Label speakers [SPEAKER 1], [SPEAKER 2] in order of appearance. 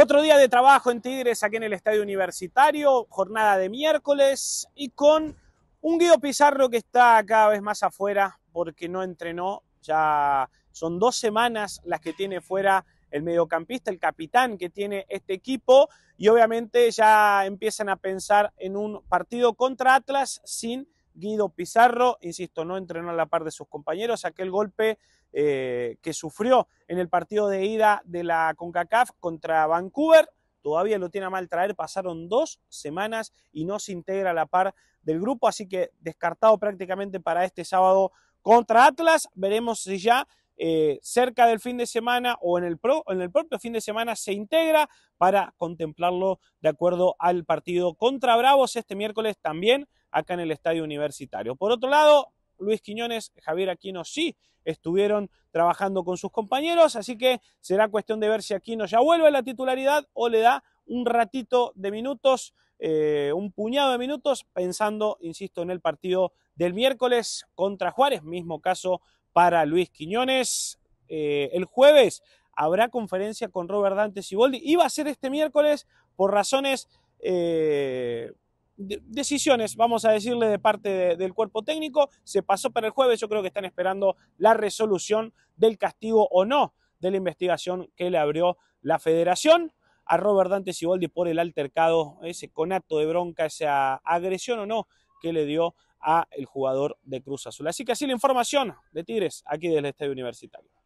[SPEAKER 1] Otro día de trabajo en Tigres aquí en el Estadio Universitario, jornada de miércoles y con un Guido Pizarro que está cada vez más afuera porque no entrenó, ya son dos semanas las que tiene fuera el mediocampista, el capitán que tiene este equipo y obviamente ya empiezan a pensar en un partido contra Atlas sin Guido Pizarro, insisto, no entrenó a la par de sus compañeros, aquel golpe eh, que sufrió en el partido de ida de la CONCACAF contra Vancouver, todavía lo tiene a mal traer, pasaron dos semanas y no se integra a la par del grupo, así que descartado prácticamente para este sábado contra Atlas, veremos si ya eh, cerca del fin de semana o en el propio fin de semana se integra para contemplarlo de acuerdo al partido contra Bravos este miércoles también acá en el Estadio Universitario. Por otro lado, Luis Quiñones, Javier Aquino sí estuvieron trabajando con sus compañeros, así que será cuestión de ver si Aquino ya vuelve a la titularidad o le da un ratito de minutos, eh, un puñado de minutos, pensando, insisto, en el partido del miércoles contra Juárez, mismo caso para Luis Quiñones. Eh, el jueves habrá conferencia con Robert Dante Siboldi, iba a ser este miércoles por razones... Eh, decisiones, vamos a decirle, de parte del cuerpo técnico. Se pasó para el jueves, yo creo que están esperando la resolución del castigo o no de la investigación que le abrió la federación a Robert Dante Siboldi por el altercado, ese conato de bronca, esa agresión o no que le dio a el jugador de Cruz Azul. Así que así la información de Tigres aquí del Estadio Universitario.